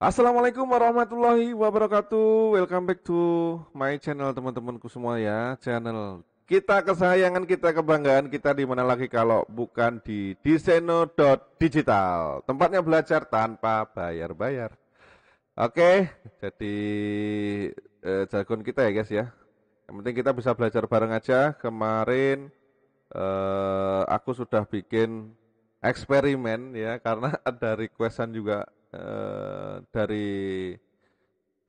Assalamualaikum warahmatullahi wabarakatuh. Welcome back to my channel teman-temanku semua ya. Channel kita kesayangan, kita kebanggaan, kita di mana lagi kalau bukan di diseno.digital. Tempatnya belajar tanpa bayar-bayar. Oke, jadi eh, jargon kita ya guys ya. Yang penting kita bisa belajar bareng aja. Kemarin eh, aku sudah bikin eksperimen ya karena ada requestan juga Eh, dari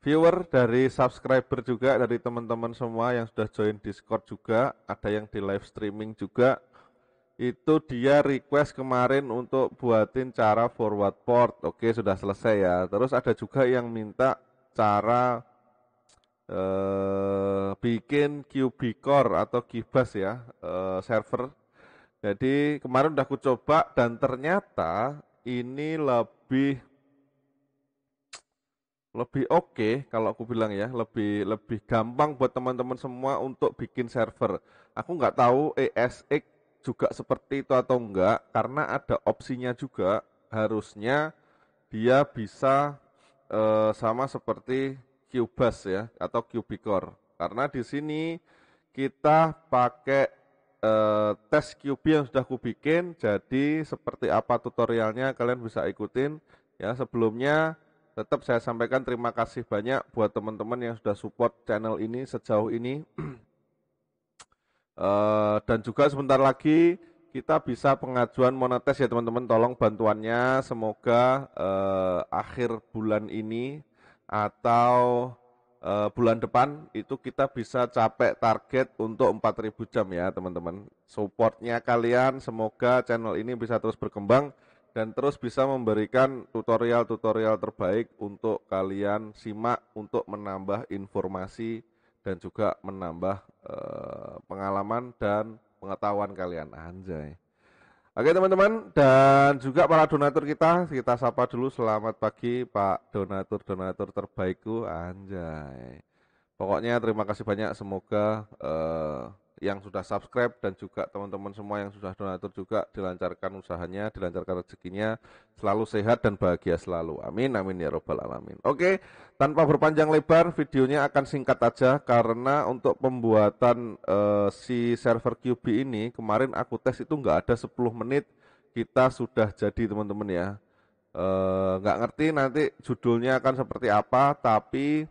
viewer, dari subscriber juga, dari teman-teman semua yang sudah join Discord juga, ada yang di live streaming juga. Itu dia request kemarin untuk buatin cara forward port. Oke, sudah selesai ya. Terus ada juga yang minta cara eh, bikin core atau Kibas ya, eh, server. Jadi kemarin udah aku coba dan ternyata ini lebih lebih oke okay, kalau aku bilang ya lebih lebih gampang buat teman-teman semua untuk bikin server aku nggak tahu ESX juga seperti itu atau enggak karena ada opsinya juga harusnya dia bisa eh, sama seperti Cubase ya atau Cubicore karena di sini kita pakai eh, tes QB yang sudah aku bikin jadi seperti apa tutorialnya kalian bisa ikutin ya sebelumnya tetap saya sampaikan terima kasih banyak buat teman-teman yang sudah support channel ini sejauh ini. Uh, dan juga sebentar lagi kita bisa pengajuan monetes ya teman-teman tolong bantuannya semoga uh, akhir bulan ini atau uh, bulan depan itu kita bisa capek target untuk 4000 jam ya teman-teman supportnya kalian semoga channel ini bisa terus berkembang dan terus bisa memberikan tutorial-tutorial terbaik untuk kalian simak untuk menambah informasi dan juga menambah e, pengalaman dan pengetahuan kalian anjay. Oke teman-teman dan juga para donatur kita kita sapa dulu selamat pagi Pak donatur-donatur terbaikku anjay. Pokoknya terima kasih banyak semoga e, yang sudah subscribe dan juga teman-teman semua yang sudah donatur juga dilancarkan usahanya, dilancarkan rezekinya, selalu sehat dan bahagia selalu. Amin, amin ya robbal alamin. Oke, tanpa berpanjang lebar, videonya akan singkat aja karena untuk pembuatan uh, si server QB ini kemarin aku tes itu nggak ada 10 menit kita sudah jadi teman-teman ya. Eh, nggak uh, ngerti nanti judulnya akan seperti apa, tapi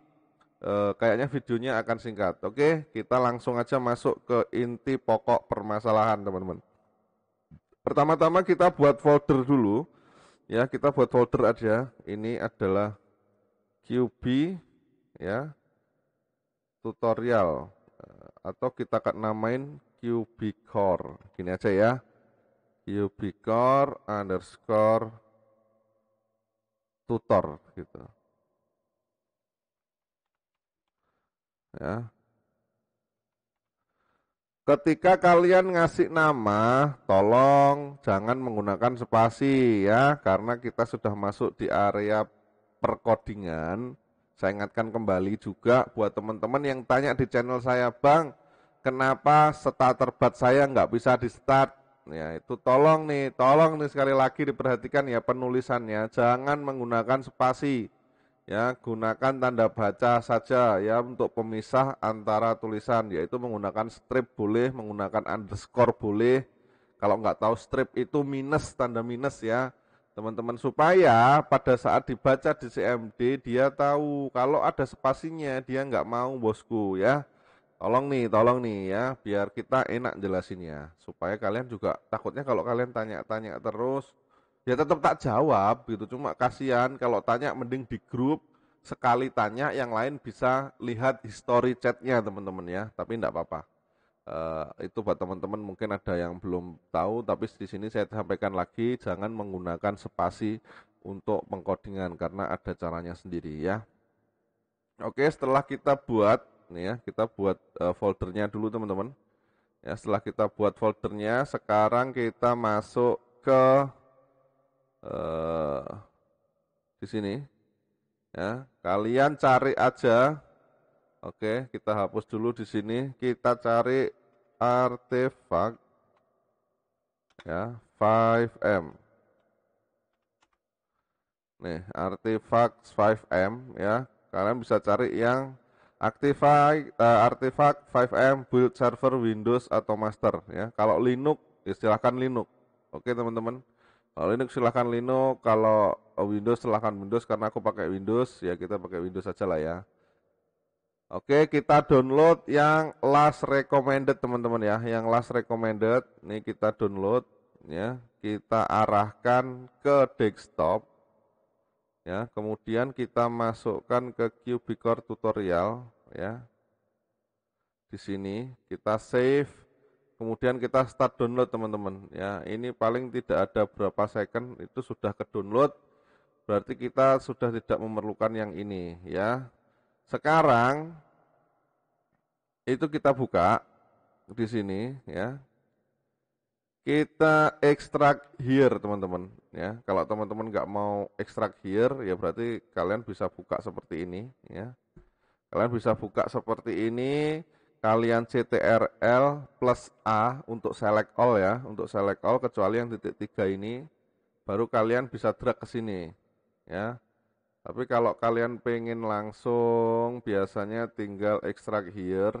Eh, kayaknya videonya akan singkat. Oke, kita langsung aja masuk ke inti pokok permasalahan, teman-teman. Pertama-tama kita buat folder dulu. Ya, kita buat folder aja. Ini adalah QB ya tutorial eh, atau kita akan namain QB Core. Gini aja ya. QB Core underscore tutor gitu. Ya. Ketika kalian ngasih nama, tolong jangan menggunakan spasi ya, karena kita sudah masuk di area perkodingan. Saya ingatkan kembali juga buat teman-teman yang tanya di channel saya, Bang, kenapa starter bat saya nggak bisa di start? Ya, itu tolong nih, tolong nih sekali lagi diperhatikan ya penulisannya, jangan menggunakan spasi ya gunakan tanda baca saja ya untuk pemisah antara tulisan yaitu menggunakan strip boleh menggunakan underscore boleh kalau nggak tahu strip itu minus tanda minus ya teman-teman supaya pada saat dibaca di CMD dia tahu kalau ada spasinya dia nggak mau bosku ya tolong nih tolong nih ya biar kita enak jelasinnya supaya kalian juga takutnya kalau kalian tanya-tanya terus ya tetap tak jawab gitu cuma kasihan kalau tanya mending di grup sekali tanya yang lain bisa lihat history chatnya teman-teman ya tapi tidak apa-apa uh, itu buat teman-teman mungkin ada yang belum tahu tapi di sini saya sampaikan lagi jangan menggunakan spasi untuk pengkodingan karena ada caranya sendiri ya oke setelah kita buat nih ya kita buat uh, foldernya dulu teman-teman ya setelah kita buat foldernya sekarang kita masuk ke uh, di sini Ya, kalian cari aja. Oke, kita hapus dulu di sini. Kita cari artefak ya 5M. Nih, artefak 5M ya. Kalian bisa cari yang uh, artefak 5M build server Windows atau master ya. Kalau Linux, ya Linux. Oke, teman-teman. Linux silahkan Linux, kalau eh, Windows silahkan Windows karena aku pakai Windows ya kita pakai Windows aja lah ya. Oke kita download yang last recommended teman-teman ya, yang last recommended ini kita download ya kita arahkan ke desktop ya kemudian kita masukkan ke Cubicore tutorial ya di sini kita save kemudian kita start download teman-teman ya ini paling tidak ada berapa second itu sudah ke download berarti kita sudah tidak memerlukan yang ini ya sekarang itu kita buka di sini ya kita extract here teman-teman ya kalau teman-teman nggak mau extract here ya berarti kalian bisa buka seperti ini ya kalian bisa buka seperti ini kalian CTRL plus A untuk select all ya, untuk select all kecuali yang titik tiga ini, baru kalian bisa drag ke sini ya. Tapi kalau kalian pengen langsung biasanya tinggal extract here.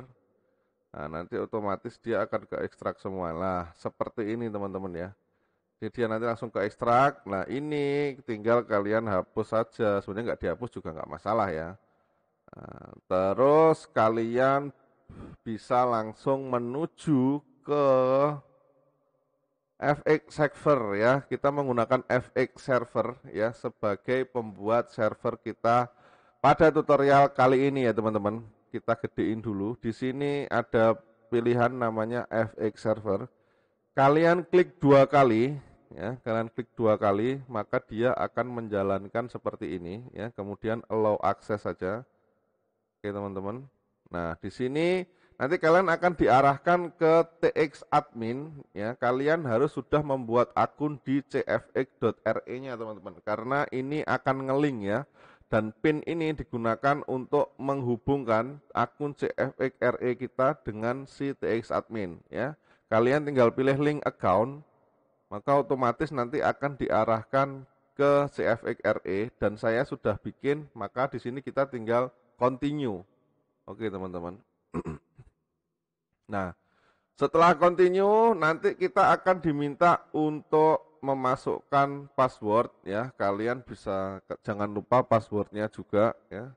Nah, nanti otomatis dia akan ke extract semua. lah seperti ini teman-teman ya. Jadi dia nanti langsung ke extract. Nah ini tinggal kalian hapus saja. Sebenarnya nggak dihapus juga nggak masalah ya. Nah, terus kalian bisa langsung menuju ke FX server ya. Kita menggunakan FX server ya sebagai pembuat server kita pada tutorial kali ini ya teman-teman. Kita gedein dulu. Di sini ada pilihan namanya FX server. Kalian klik dua kali ya. Kalian klik dua kali maka dia akan menjalankan seperti ini ya. Kemudian allow access saja. Oke teman-teman. Nah, di sini Nanti kalian akan diarahkan ke TX admin ya. Kalian harus sudah membuat akun di cfx.re-nya teman-teman karena ini akan ngeling ya. Dan pin ini digunakan untuk menghubungkan akun cfx.re kita dengan si TX admin ya. Kalian tinggal pilih link account maka otomatis nanti akan diarahkan ke cfx.re dan saya sudah bikin maka di sini kita tinggal continue. Oke teman-teman. Nah, setelah continue nanti kita akan diminta untuk memasukkan password ya. Kalian bisa jangan lupa passwordnya juga ya.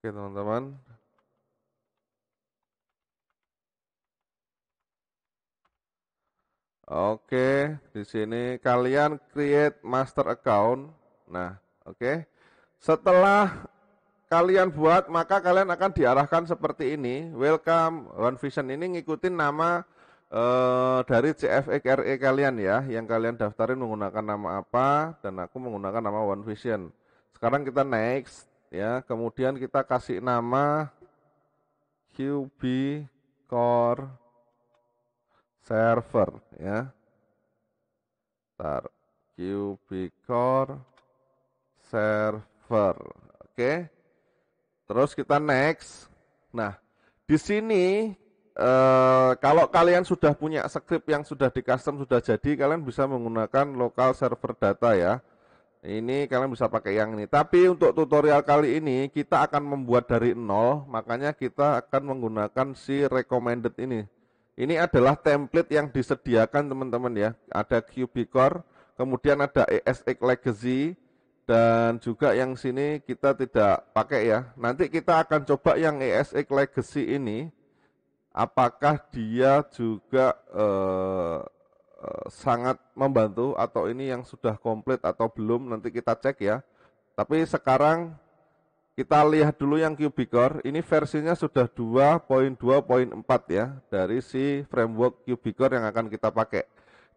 Oke teman-teman, Oke, di sini kalian create master account. Nah, oke. Setelah kalian buat, maka kalian akan diarahkan seperti ini. Welcome, One Vision ini ngikutin nama eh, dari CFXRE e kalian ya, yang kalian daftarin menggunakan nama apa, dan aku menggunakan nama One Vision. Sekarang kita next, ya, kemudian kita kasih nama QB Core Server, ya. Ntar, QB Core Server transfer. Oke. Terus kita next. Nah, di sini eh, kalau kalian sudah punya script yang sudah di custom sudah jadi, kalian bisa menggunakan local server data ya. Ini kalian bisa pakai yang ini. Tapi untuk tutorial kali ini kita akan membuat dari nol, makanya kita akan menggunakan si recommended ini. Ini adalah template yang disediakan teman-teman ya. Ada QB kemudian ada ESX Legacy, dan juga yang sini kita tidak pakai ya. Nanti kita akan coba yang ESX Legacy ini, apakah dia juga eh, eh, sangat membantu atau ini yang sudah komplit atau belum, nanti kita cek ya. Tapi sekarang kita lihat dulu yang Cubicore, ini versinya sudah 2.2.4 ya, dari si framework Cubicore yang akan kita pakai.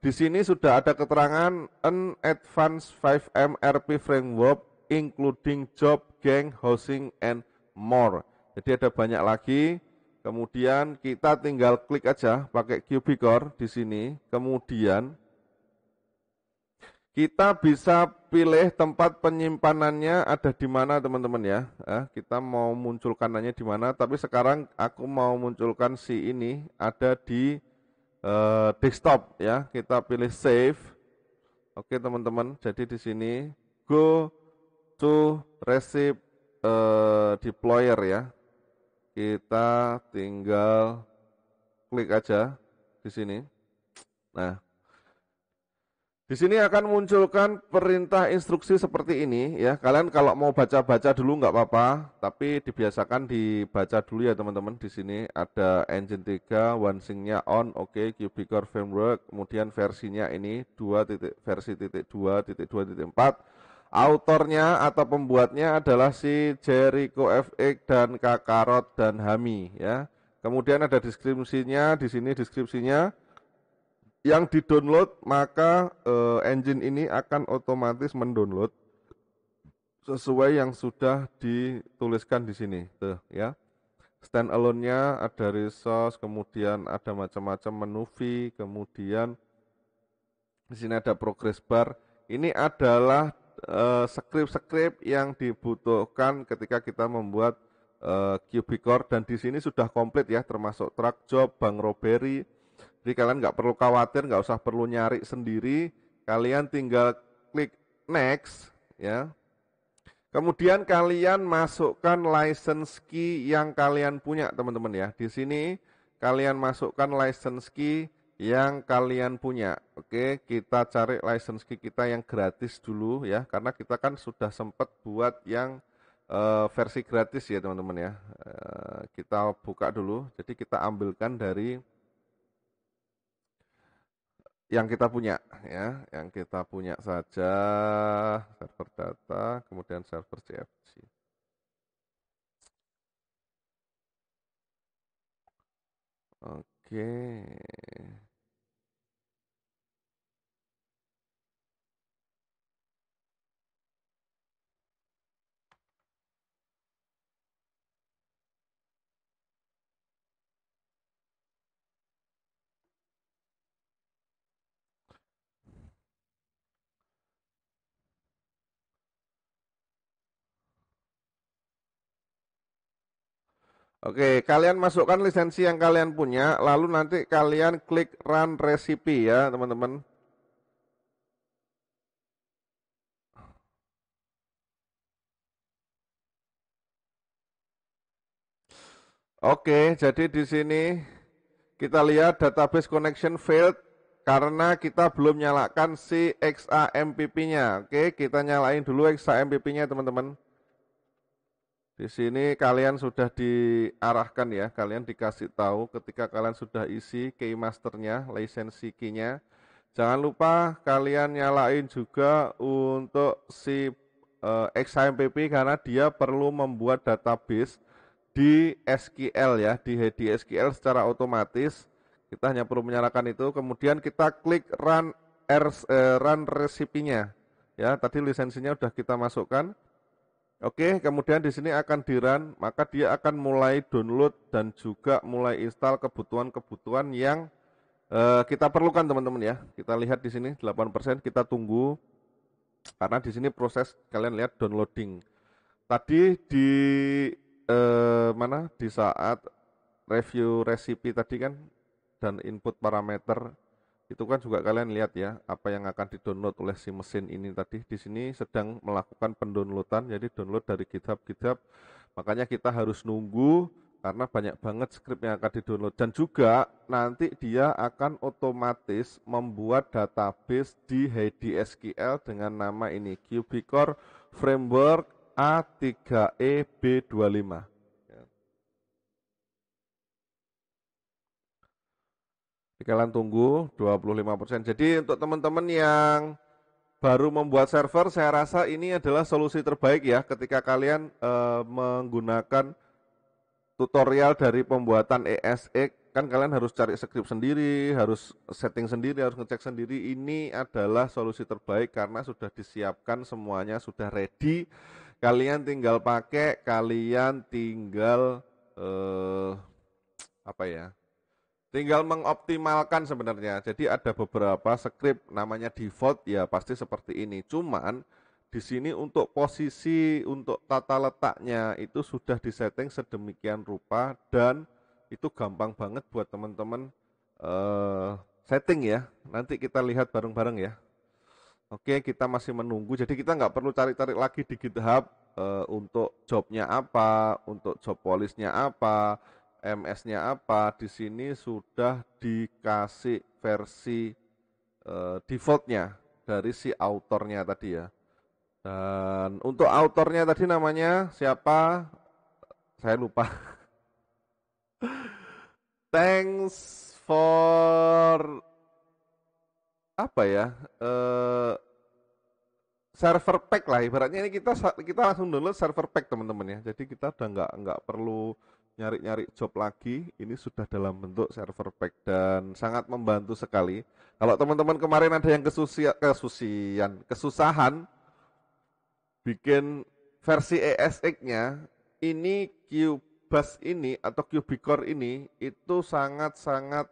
Di sini sudah ada keterangan an advanced 5M RP framework including job, gang, housing, and more. Jadi ada banyak lagi. Kemudian kita tinggal klik aja pakai Cubicore di sini. Kemudian kita bisa pilih tempat penyimpanannya ada di mana teman-teman ya. Eh, kita mau munculkanannya di mana, tapi sekarang aku mau munculkan si ini ada di uh, eh, desktop ya. Kita pilih save. Oke teman-teman, jadi di sini go to receive uh, deployer ya. Kita tinggal klik aja di sini. Nah, di sini akan munculkan perintah instruksi seperti ini ya. Kalian kalau mau baca-baca dulu nggak apa-apa, tapi dibiasakan dibaca dulu ya teman-teman. Di sini ada engine 3, warningnya on, oke, okay, Cubicore framework, kemudian versinya ini 2. Titik, versi titik 2, titik 2, titik 4. Autornya atau pembuatnya adalah si Jericho FX dan Kakarot dan Hami ya. Kemudian ada deskripsinya, di sini deskripsinya yang di download maka uh, engine ini akan otomatis mendownload sesuai yang sudah dituliskan di sini tuh ya stand alone-nya ada resource kemudian ada macam-macam menu fee kemudian di sini ada progress bar ini adalah eh, script-script uh, yang dibutuhkan ketika kita membuat uh, eh, Cubicore dan di sini sudah komplit ya termasuk truck job, bank robbery, jadi kalian nggak perlu khawatir, nggak usah perlu nyari sendiri. Kalian tinggal klik next, ya. Kemudian kalian masukkan license key yang kalian punya, teman-teman ya. Di sini kalian masukkan license key yang kalian punya. Oke, kita cari license key kita yang gratis dulu ya, karena kita kan sudah sempat buat yang uh, versi gratis ya, teman-teman ya. Uh, kita buka dulu. Jadi kita ambilkan dari yang kita punya ya, yang kita punya saja server data, kemudian server CFC. Oke. Okay. Oke, kalian masukkan lisensi yang kalian punya, lalu nanti kalian klik run recipe ya, teman-teman. Oke, jadi di sini kita lihat database connection failed karena kita belum nyalakan si XAMPP-nya. Oke, kita nyalain dulu XAMPP-nya, teman-teman. Di sini kalian sudah diarahkan ya, kalian dikasih tahu ketika kalian sudah isi key masternya, lisensi key Jangan lupa kalian nyalain juga untuk si uh, e, XMPP karena dia perlu membuat database di SQL ya, di HD SQL secara otomatis. Kita hanya perlu menyalakan itu, kemudian kita klik run R, uh, e, run resipinya. Ya, tadi lisensinya sudah kita masukkan. Oke, kemudian di sini akan diran, maka dia akan mulai download dan juga mulai install kebutuhan-kebutuhan yang eh, kita perlukan teman-teman ya. Kita lihat di sini 8% kita tunggu karena di sini proses kalian lihat downloading. Tadi di eh, mana di saat review resipi tadi kan dan input parameter itu kan juga kalian lihat ya apa yang akan didownload oleh si mesin ini tadi di sini sedang melakukan pendownloadan jadi download dari GitHub GitHub makanya kita harus nunggu karena banyak banget script yang akan didownload dan juga nanti dia akan otomatis membuat database di Heidi SQL dengan nama ini Cubicore Framework A3EB25 Kalian tunggu 25%. Jadi untuk teman-teman yang baru membuat server, saya rasa ini adalah solusi terbaik ya ketika kalian e, menggunakan tutorial dari pembuatan ESX kan kalian harus cari script sendiri, harus setting sendiri, harus ngecek sendiri. Ini adalah solusi terbaik karena sudah disiapkan semuanya, sudah ready. Kalian tinggal pakai, kalian tinggal e, apa ya? Tinggal mengoptimalkan sebenarnya. Jadi ada beberapa script namanya default ya pasti seperti ini. Cuman di sini untuk posisi untuk tata letaknya itu sudah disetting sedemikian rupa dan itu gampang banget buat teman-teman uh, setting ya. Nanti kita lihat bareng-bareng ya. Oke, kita masih menunggu. Jadi kita nggak perlu cari-cari lagi di GitHub uh, untuk jobnya apa, untuk job polisnya apa, MS-nya apa, di sini sudah dikasih versi e, defaultnya dari si autornya tadi ya. Dan untuk autornya tadi namanya siapa? Saya lupa. Thanks for apa ya? Eh, server pack lah ibaratnya ini kita kita langsung download server pack teman-teman ya. Jadi kita udah nggak nggak perlu nyari-nyari job lagi ini sudah dalam bentuk server pack dan sangat membantu sekali. Kalau teman-teman kemarin ada yang kesusia, kesusian, kesusahan bikin versi ESX-nya, ini Cubase ini atau Cubicore ini itu sangat-sangat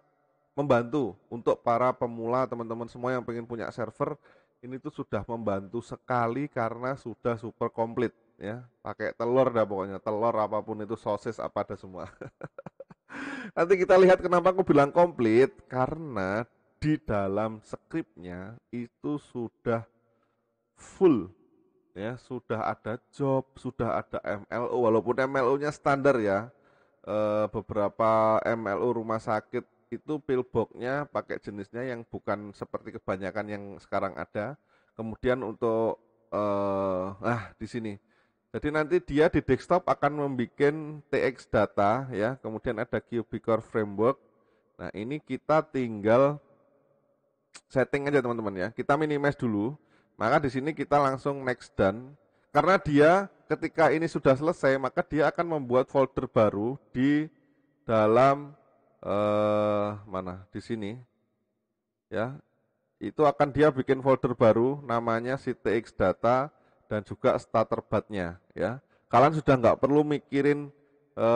membantu untuk para pemula teman-teman semua yang pengen punya server ini tuh sudah membantu sekali karena sudah super komplit ya pakai telur dah pokoknya telur apapun itu sosis apa ada semua nanti kita lihat kenapa aku bilang komplit karena di dalam skripnya itu sudah full ya sudah ada job sudah ada MLO walaupun MLO-nya standar ya eh, beberapa MLO rumah sakit itu pillboxnya pakai jenisnya yang bukan seperti kebanyakan yang sekarang ada kemudian untuk eh, ah di sini jadi nanti dia di desktop akan membuat TX data ya, kemudian ada Cubicore framework. Nah, ini kita tinggal setting aja teman-teman ya. Kita minimize dulu. Maka di sini kita langsung next dan karena dia ketika ini sudah selesai maka dia akan membuat folder baru di dalam eh mana? Di sini. Ya. Itu akan dia bikin folder baru namanya si TX data dan juga starter batnya ya. Kalian sudah nggak perlu mikirin e,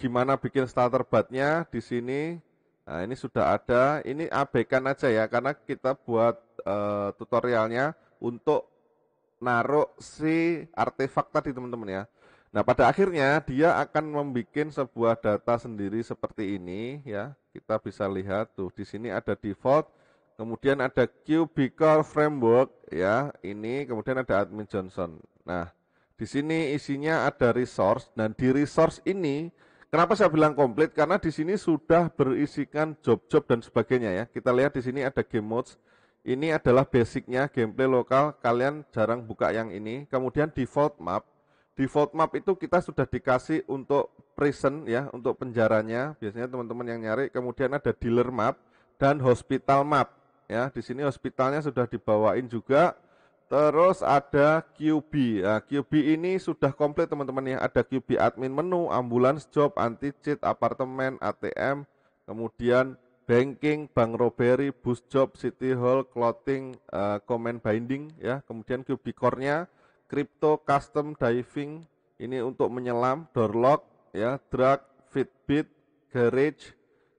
gimana bikin starter batnya di sini. Nah, ini sudah ada, ini abaikan aja ya karena kita buat e, tutorialnya untuk naruh si artefak tadi teman-teman ya. Nah, pada akhirnya dia akan membuat sebuah data sendiri seperti ini ya. Kita bisa lihat tuh di sini ada default Kemudian ada cubicle framework ya, ini kemudian ada admin Johnson. Nah, di sini isinya ada resource dan di resource ini kenapa saya bilang komplit karena di sini sudah berisikan job-job dan sebagainya ya. Kita lihat di sini ada game modes. Ini adalah basicnya gameplay lokal. Kalian jarang buka yang ini. Kemudian default map. Default map itu kita sudah dikasih untuk prison ya, untuk penjaranya. Biasanya teman-teman yang nyari. Kemudian ada dealer map dan hospital map ya di sini hospitalnya sudah dibawain juga Terus ada QB. Nah, ya, QB ini sudah komplit teman-teman ya. Ada QB admin menu, ambulans job, anti cheat, apartemen, ATM, kemudian banking, bank robbery, bus job, city hall, clothing, uh, eh, comment binding ya. Kemudian QB core-nya crypto, custom, diving. Ini untuk menyelam, door lock ya, drug, Fitbit, garage,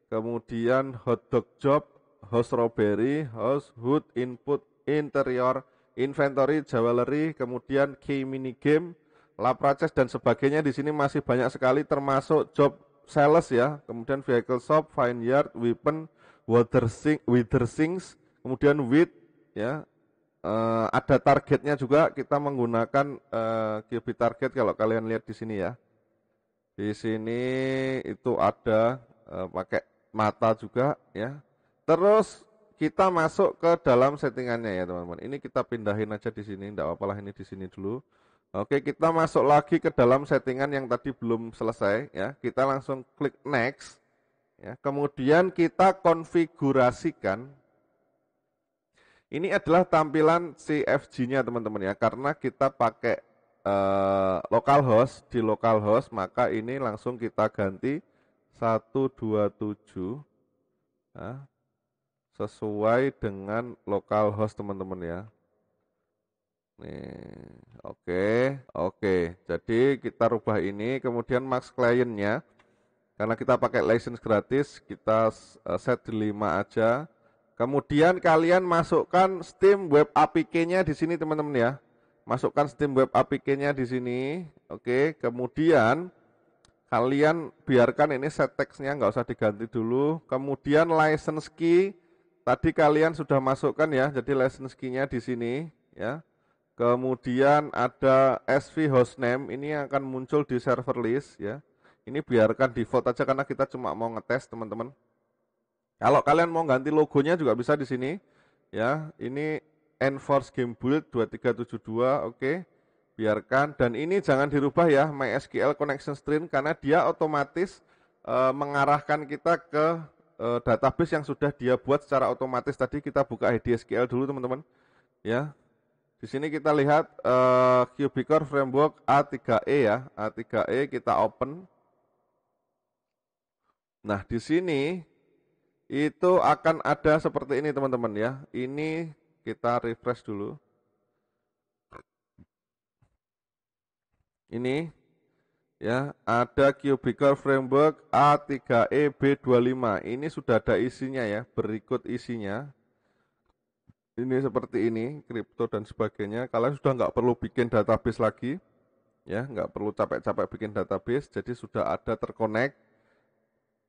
kemudian hotdog job, host strawberry, house hood input interior, inventory, jewelry, kemudian key mini game, Lap races dan sebagainya di sini masih banyak sekali termasuk job sales ya, kemudian vehicle shop, fine Yard, weapon, water sink, weather sinks, kemudian wheat ya. uh, ada targetnya juga kita menggunakan e, target kalau kalian lihat di sini ya. Di sini itu ada uh, pakai mata juga ya. Terus kita masuk ke dalam settingannya ya teman-teman. Ini kita pindahin aja di sini, apa apalah ini di sini dulu. Oke, kita masuk lagi ke dalam settingan yang tadi belum selesai ya. Kita langsung klik next. Ya, kemudian kita konfigurasikan. Ini adalah tampilan CFG-nya teman-teman ya, karena kita pakai eh, localhost di localhost maka ini langsung kita ganti 127 nah, sesuai dengan host teman-teman ya. Nih, oke, okay, oke. Okay. Jadi kita rubah ini, kemudian max clientnya, karena kita pakai license gratis, kita eh, set di 5 aja. Kemudian kalian masukkan Steam Web APK-nya di sini teman-teman ya. Masukkan Steam Web APK-nya di sini. Oke, okay. kemudian kalian biarkan ini set teksnya nggak usah diganti dulu. Kemudian license key Tadi kalian sudah masukkan ya, jadi license key di sini ya. Kemudian ada SV hostname, ini akan muncul di server list ya. Ini biarkan default aja karena kita cuma mau ngetes teman-teman. Kalau kalian mau ganti logonya juga bisa di sini ya. Ini Enforce Game Build 2372, oke. Okay biarkan dan ini jangan dirubah ya MySQL connection string karena dia otomatis e, mengarahkan kita ke Eh, database yang sudah dia buat secara otomatis tadi kita buka HDSQL dulu teman-teman ya di sini kita lihat uh, Framework A3e ya A3e kita open nah di sini itu akan ada seperti ini teman-teman ya ini kita refresh dulu ini ya ada cubicle framework A3EB25 ini sudah ada isinya ya berikut isinya ini seperti ini kripto dan sebagainya kalian sudah nggak perlu bikin database lagi ya nggak perlu capek-capek bikin database jadi sudah ada terkonek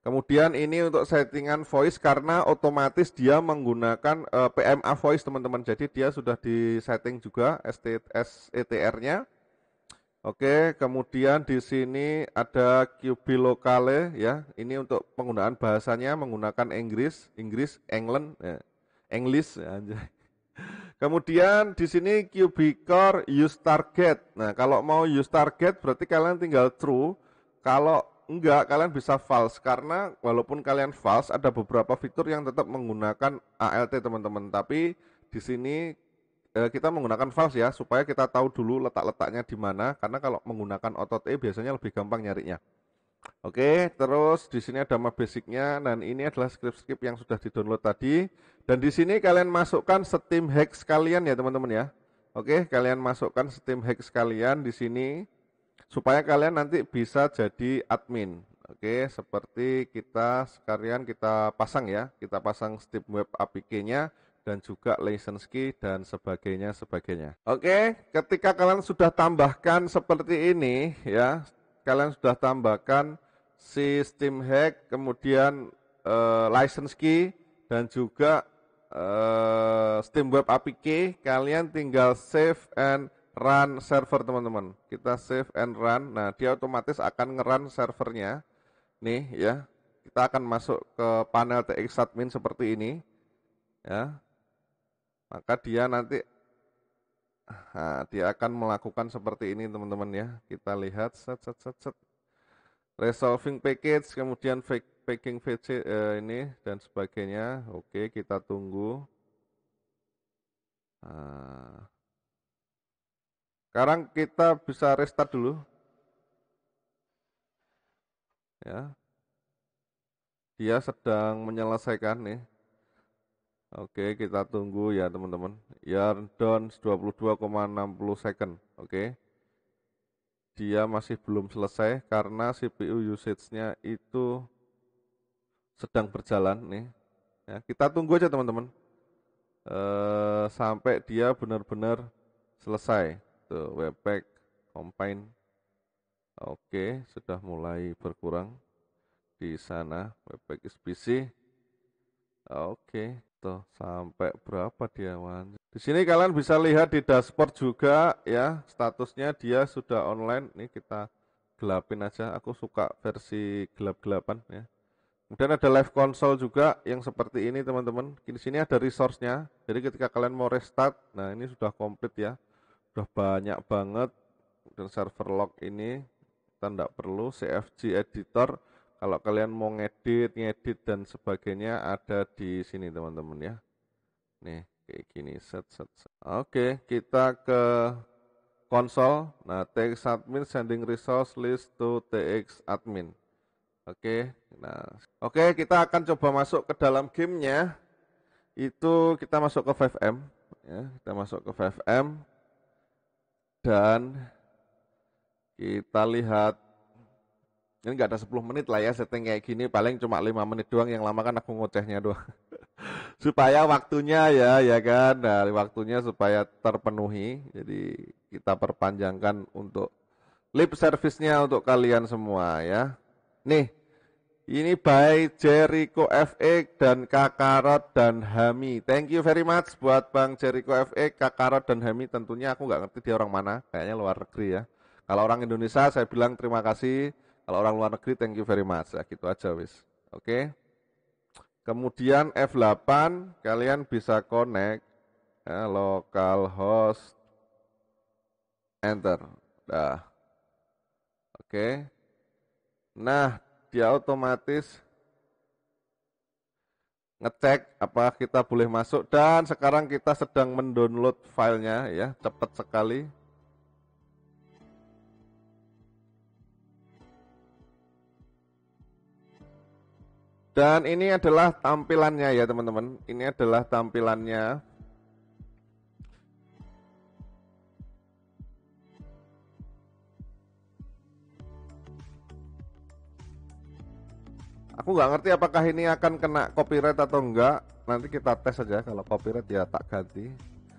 kemudian ini untuk settingan voice karena otomatis dia menggunakan uh, eh, PMA voice teman-teman jadi dia sudah di setting juga ST, etr nya Oke, kemudian di sini ada QB lokale ya. Ini untuk penggunaan bahasanya menggunakan Inggris, Inggris, England, ya. English. Ya. Kemudian di sini QB core use target. Nah, kalau mau use target berarti kalian tinggal true. Kalau enggak kalian bisa false karena walaupun kalian false ada beberapa fitur yang tetap menggunakan ALT teman-teman. Tapi di sini Eh, kita menggunakan false ya supaya kita tahu dulu letak-letaknya di mana karena kalau menggunakan otot E biasanya lebih gampang nyarinya. Oke, terus di sini ada map basicnya dan ini adalah script-script yang sudah di-download tadi dan di sini kalian masukkan steam hex kalian ya teman-teman ya. Oke, kalian masukkan steam hex kalian di sini supaya kalian nanti bisa jadi admin. Oke, seperti kita sekalian kita pasang ya, kita pasang steam web apk-nya dan juga license key dan sebagainya sebagainya. Oke, ketika kalian sudah tambahkan seperti ini ya, kalian sudah tambahkan sistem hack, kemudian eh, license key dan juga eh, Steam Web APK, kalian tinggal save and run server teman-teman. Kita save and run. Nah, dia otomatis akan ngeran servernya. Nih ya, kita akan masuk ke panel TX admin seperti ini. Ya, maka dia nanti nah, dia akan melakukan seperti ini teman-teman ya. Kita lihat set set set set resolving package kemudian packing VC eh, ini dan sebagainya. Oke, kita tunggu. Nah, sekarang kita bisa restart dulu. Ya. Dia sedang menyelesaikan nih Oke, kita tunggu ya teman-teman. Yarn down 22,60 second. Oke. Dia masih belum selesai karena CPU usage-nya itu sedang berjalan nih. Ya, kita tunggu aja teman-teman. E, sampai dia benar-benar selesai. Tuh, webpack combine. Oke, sudah mulai berkurang di sana. Webpack SPC. busy. Oke. Tuh, sampai berapa dia man? Di sini kalian bisa lihat di dashboard juga ya, statusnya dia sudah online. Nih kita gelapin aja. Aku suka versi gelap-gelapan ya. Kemudian ada live console juga yang seperti ini teman-teman. Di sini ada resource-nya. Jadi ketika kalian mau restart, nah ini sudah komplit ya. Sudah banyak banget. Dan server log ini kita tidak perlu CFG editor kalau kalian mau ngedit, ngedit dan sebagainya ada di sini teman-teman ya. Nih, kayak gini, set, set, set. Oke, kita ke konsol. Nah, tx admin sending resource list to tx admin. Oke, nah, oke kita akan coba masuk ke dalam gamenya. Itu kita masuk ke 5M, ya, kita masuk ke 5M dan kita lihat ini nggak ada 10 menit lah ya setting kayak gini, paling cuma 5 menit doang, yang lama kan aku ngocehnya doang. supaya waktunya ya, ya kan, nah, waktunya supaya terpenuhi, jadi kita perpanjangkan untuk lip service-nya untuk kalian semua ya. Nih, ini by Jericho FX dan Kakarot dan Hami. Thank you very much buat Bang Jericho FX, Kakarot dan Hami. Tentunya aku nggak ngerti dia orang mana, kayaknya luar negeri ya. Kalau orang Indonesia saya bilang terima kasih kalau orang luar negeri thank you very much ya gitu aja wis. Oke. Okay? Kemudian F8 kalian bisa connect ya, host, enter. Dah. Oke. Okay. Nah, dia otomatis ngecek apa kita boleh masuk dan sekarang kita sedang mendownload filenya ya cepat sekali Dan ini adalah tampilannya ya teman-teman. Ini adalah tampilannya. Aku nggak ngerti apakah ini akan kena copyright atau enggak. Nanti kita tes aja. kalau copyright ya tak ganti.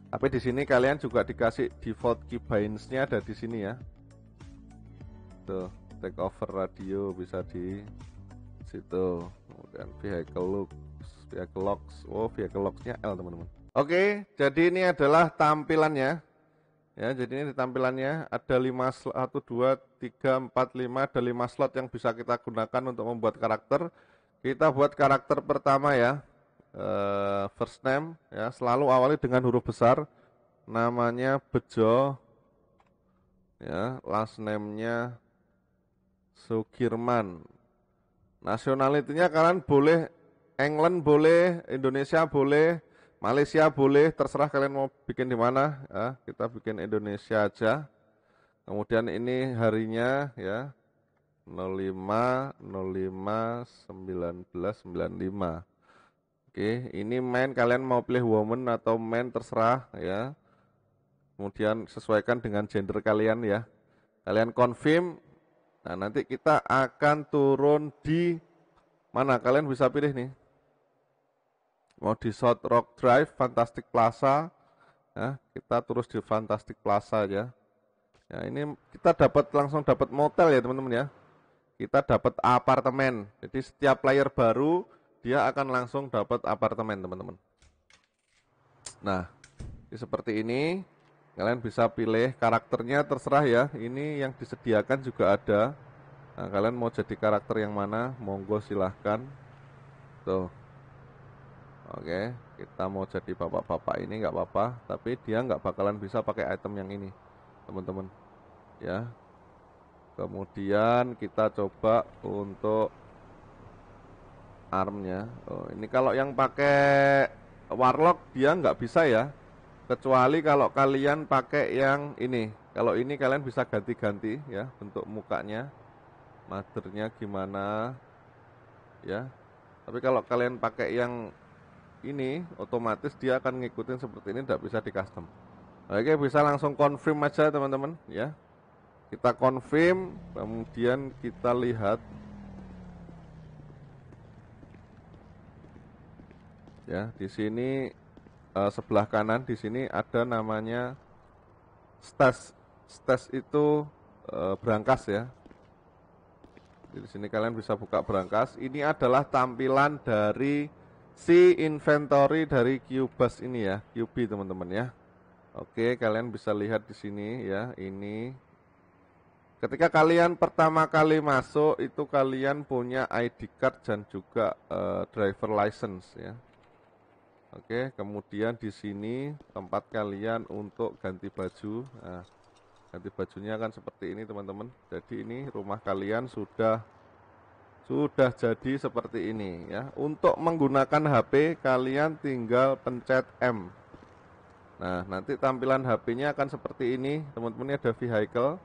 Tapi di sini kalian juga dikasih default keybindsnya nya ada di sini ya. Tuh, take over radio bisa di situ bukan vehicle looks vehicle locks oh vehicle locksnya L teman-teman oke okay, jadi ini adalah tampilannya ya jadi ini tampilannya ada 5 1 2 3 4 5 ada 5 slot yang bisa kita gunakan untuk membuat karakter kita buat karakter pertama ya uh, first name ya selalu awali dengan huruf besar namanya Bejo ya last name-nya Sukirman Nasionalitinya kalian boleh England boleh, Indonesia boleh, Malaysia boleh, terserah kalian mau bikin di mana ya. Kita bikin Indonesia aja. Kemudian ini harinya ya 05 05 95 Oke, ini main kalian mau pilih woman atau men terserah ya. Kemudian sesuaikan dengan gender kalian ya. Kalian confirm Nah, nanti kita akan turun di mana? Kalian bisa pilih nih. Mau di South Rock Drive, Fantastic Plaza. Nah, kita terus di Fantastic Plaza aja. Ya, ini kita dapat langsung dapat motel ya, teman-teman ya. Kita dapat apartemen. Jadi setiap player baru dia akan langsung dapat apartemen, teman-teman. Nah, seperti ini. Kalian bisa pilih karakternya terserah ya. Ini yang disediakan juga ada. Nah, kalian mau jadi karakter yang mana? Monggo silahkan. Tuh. Oke, kita mau jadi bapak-bapak ini nggak apa-apa, tapi dia nggak bakalan bisa pakai item yang ini, teman-teman. Ya. Kemudian kita coba untuk armnya. Oh, ini kalau yang pakai warlock dia nggak bisa ya kecuali kalau kalian pakai yang ini kalau ini kalian bisa ganti-ganti ya bentuk mukanya madernya gimana ya tapi kalau kalian pakai yang ini otomatis dia akan ngikutin seperti ini tidak bisa di custom oke bisa langsung confirm aja teman-teman ya kita confirm kemudian kita lihat ya di sini uh, sebelah kanan di sini ada namanya stas. Stas itu uh, berangkas ya. Di sini kalian bisa buka berangkas. Ini adalah tampilan dari si inventory dari Cubase ini ya, QB teman-teman ya. Oke, kalian bisa lihat di sini ya, ini Ketika kalian pertama kali masuk itu kalian punya ID card dan juga uh, driver license ya. Oke, kemudian di sini tempat kalian untuk ganti baju. Nah, ganti bajunya akan seperti ini, teman-teman. Jadi ini rumah kalian sudah sudah jadi seperti ini ya. Untuk menggunakan HP kalian tinggal pencet M. Nah, nanti tampilan HP-nya akan seperti ini. Teman-teman, ini ada vehicle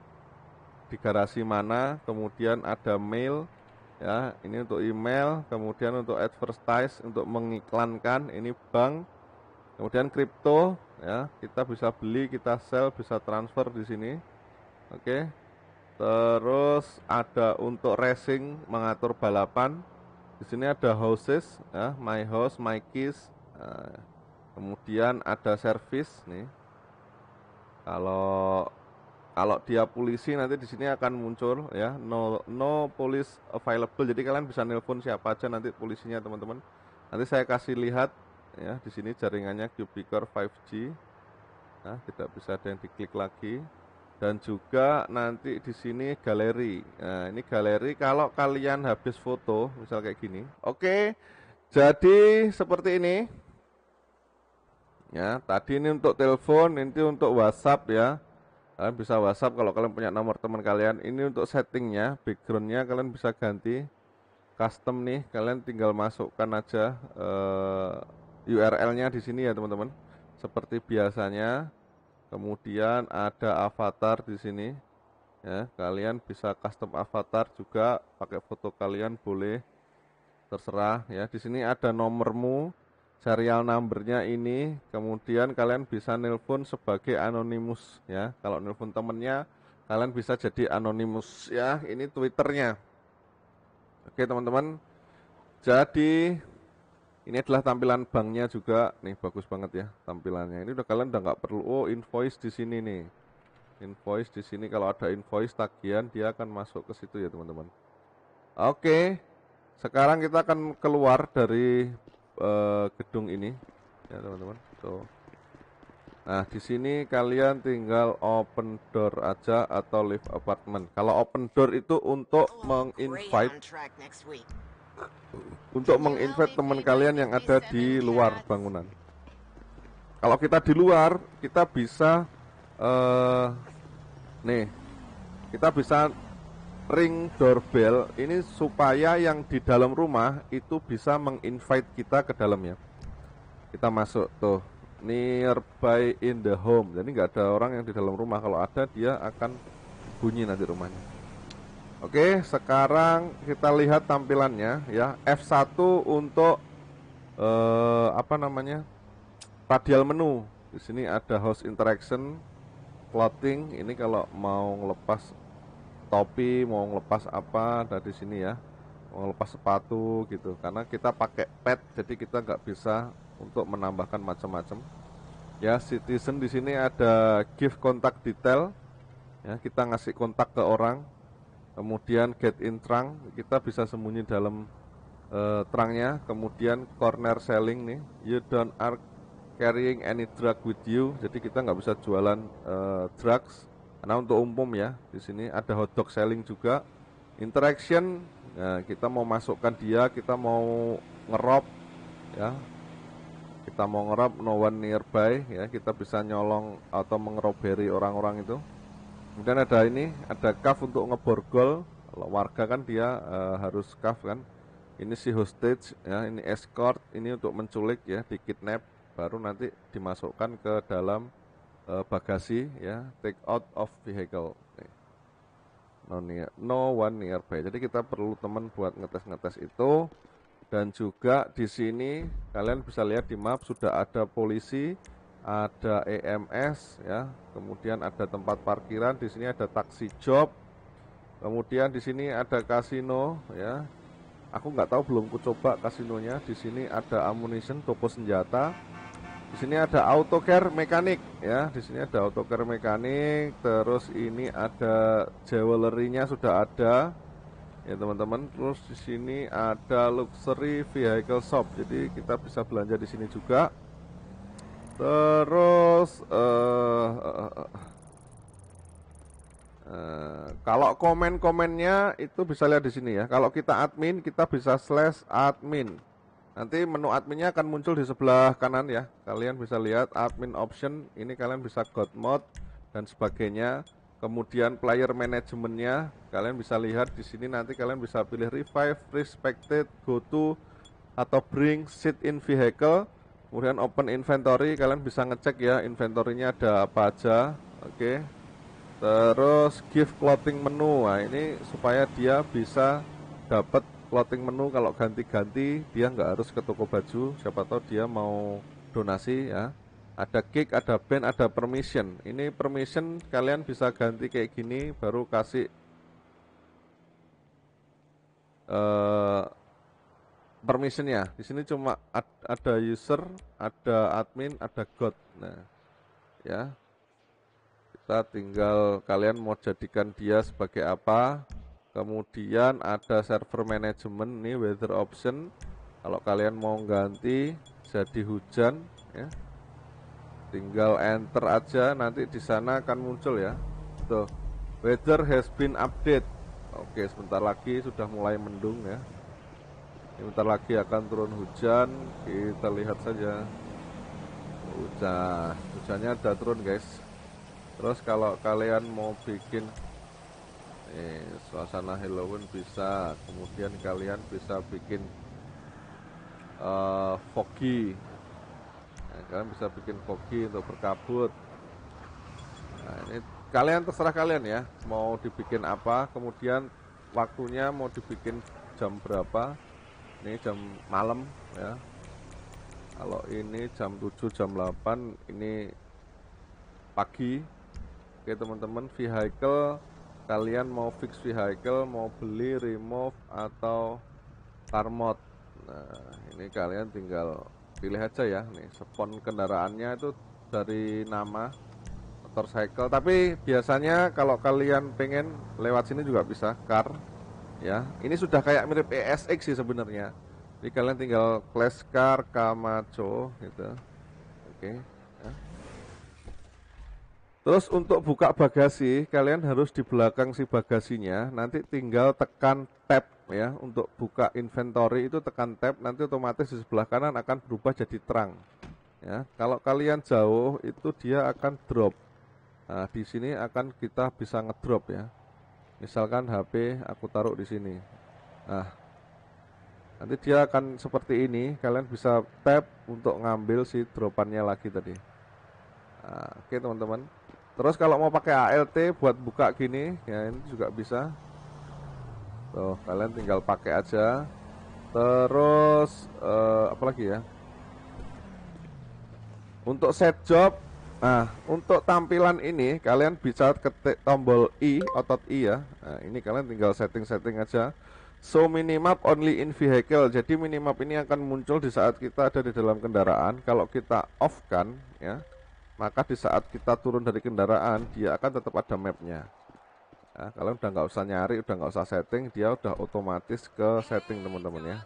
di garasi mana, kemudian ada mail, ya ini untuk email kemudian untuk advertise untuk mengiklankan ini bank kemudian crypto ya kita bisa beli kita sell bisa transfer di sini oke terus ada untuk racing mengatur balapan di sini ada houses ya my house my keys ya. kemudian ada service nih kalau kalau dia polisi nanti di sini akan muncul ya no no police available jadi kalian bisa nelpon siapa aja nanti polisinya teman-teman nanti saya kasih lihat ya di sini jaringannya cubicor 5G nah tidak bisa ada yang diklik lagi dan juga nanti di sini galeri nah ini galeri kalau kalian habis foto misal kayak gini oke jadi seperti ini ya tadi ini untuk telepon nanti untuk WhatsApp ya kalian bisa WhatsApp kalau kalian punya nomor teman kalian ini untuk settingnya backgroundnya kalian bisa ganti custom nih kalian tinggal masukkan aja uh, eh, URL-nya di sini ya teman-teman seperti biasanya kemudian ada avatar di sini ya kalian bisa custom avatar juga pakai foto kalian boleh terserah ya di sini ada nomormu serial numbernya ini kemudian kalian bisa nelpon sebagai anonimus ya kalau nelpon temennya kalian bisa jadi anonimus ya ini twitternya oke teman-teman jadi ini adalah tampilan banknya juga nih bagus banget ya tampilannya ini udah kalian udah nggak perlu oh invoice di sini nih invoice di sini kalau ada invoice tagihan dia akan masuk ke situ ya teman-teman oke sekarang kita akan keluar dari uh, gedung ini ya teman-teman so nah di sini kalian tinggal open door aja atau lift apartment kalau open door itu untuk menginvite untuk menginvite teman kalian yang ada di luar bangunan kalau kita di luar kita bisa uh, nih kita bisa ring doorbell ini supaya yang di dalam rumah itu bisa menginvite kita ke dalamnya. Kita masuk tuh nearby in the home. Jadi nggak ada orang yang di dalam rumah. Kalau ada dia akan bunyi nanti rumahnya. Oke, sekarang kita lihat tampilannya ya. F1 untuk eh, apa namanya? Radial menu. Di sini ada house interaction, plotting. Ini kalau mau lepas topi mau ngelepas apa dari sini ya mau lepas sepatu gitu karena kita pakai pad jadi kita nggak bisa untuk menambahkan macam-macam ya citizen di sini ada give kontak detail ya kita ngasih kontak ke orang kemudian get in trunk kita bisa sembunyi dalam uh, eh, trangnya kemudian corner selling nih you don't are carrying any drug with you jadi kita nggak bisa jualan uh, drugs karena untuk umum ya, di sini ada hotdog selling juga. Interaction, ya, kita mau masukkan dia, kita mau ngerop, ya. Kita mau ngerop no one nearby, ya. Kita bisa nyolong atau mengeroberi orang-orang itu. Kemudian ada ini, ada cuff untuk ngeborgol. Kalau warga kan dia uh, harus cuff kan. Ini si hostage, ya. Ini escort, ini untuk menculik ya, di kidnap Baru nanti dimasukkan ke dalam uh, bagasi ya take out of vehicle no near, no one nearby. Jadi kita perlu teman buat ngetes-ngetes itu dan juga di sini kalian bisa lihat di map sudah ada polisi, ada EMS ya, kemudian ada tempat parkiran, di sini ada taksi job. Kemudian di sini ada kasino ya. Aku nggak tahu belum ku coba kasinonya. Di sini ada ammunition, toko senjata. Di sini ada auto care mekanik ya. Di sini ada auto care mekanik. Terus ini ada jewelry-nya sudah ada ya teman-teman. Terus di sini ada luxury vehicle shop. Jadi kita bisa belanja di sini juga. Terus eh uh, uh, kalau komen-komennya itu bisa lihat di sini ya. Kalau kita admin kita bisa slash admin Nanti menu adminnya akan muncul di sebelah kanan ya. Kalian bisa lihat admin option, ini kalian bisa god mode dan sebagainya. Kemudian player manajemennya, kalian bisa lihat di sini nanti kalian bisa pilih revive, respected, go to atau bring sit in vehicle. Kemudian open inventory, kalian bisa ngecek ya inventory ada apa aja. Oke. Okay. Terus give clothing menu. Nah, ini supaya dia bisa dapat clothing menu kalau ganti-ganti dia nggak harus ke toko baju siapa tahu dia mau donasi ya ada kick ada band ada permission ini permission kalian bisa ganti kayak gini baru kasih uh, ya di sini cuma ad, ada user ada admin ada god nah ya kita tinggal kalian mau jadikan dia sebagai apa kemudian ada server management nih weather option kalau kalian mau ganti jadi hujan ya tinggal enter aja nanti di sana akan muncul ya tuh weather has been update oke sebentar lagi sudah mulai mendung ya sebentar lagi akan turun hujan kita lihat saja hujan hujannya ada turun guys terus kalau kalian mau bikin eh, suasana Halloween bisa kemudian kalian bisa bikin uh, foggy nah, kalian bisa bikin foggy untuk berkabut nah, ini kalian terserah kalian ya mau dibikin apa kemudian waktunya mau dibikin jam berapa ini jam malam ya kalau ini jam 7 jam 8 ini pagi oke teman-teman vehicle kalian mau fix vehicle mau beli remove atau car mod nah ini kalian tinggal pilih aja ya nih spon kendaraannya itu dari nama motorcycle tapi biasanya kalau kalian pengen lewat sini juga bisa car ya ini sudah kayak mirip ESX sih sebenarnya jadi kalian tinggal class car Camacho gitu oke okay. Terus untuk buka bagasi, kalian harus di belakang si bagasinya, nanti tinggal tekan tab ya. Untuk buka inventory itu tekan tab, nanti otomatis di sebelah kanan akan berubah jadi terang. Ya, kalau kalian jauh itu dia akan drop. Nah, di sini akan kita bisa ngedrop ya. Misalkan HP aku taruh di sini. Nah, nanti dia akan seperti ini. Kalian bisa tap untuk ngambil si dropannya lagi tadi. Nah, oke teman-teman. Terus kalau mau pakai ALT buat buka gini, ya ini juga bisa. Tuh, kalian tinggal pakai aja. Terus uh, apa lagi ya? Untuk set job, nah untuk tampilan ini kalian bisa ketik tombol i otot i ya. Nah, ini kalian tinggal setting-setting aja. So minimap only in vehicle. Jadi minimap ini akan muncul di saat kita ada di dalam kendaraan. Kalau kita off kan ya maka di saat kita turun dari kendaraan dia akan tetap ada mapnya nah, kalau udah nggak usah nyari udah nggak usah setting dia udah otomatis ke setting teman-teman ya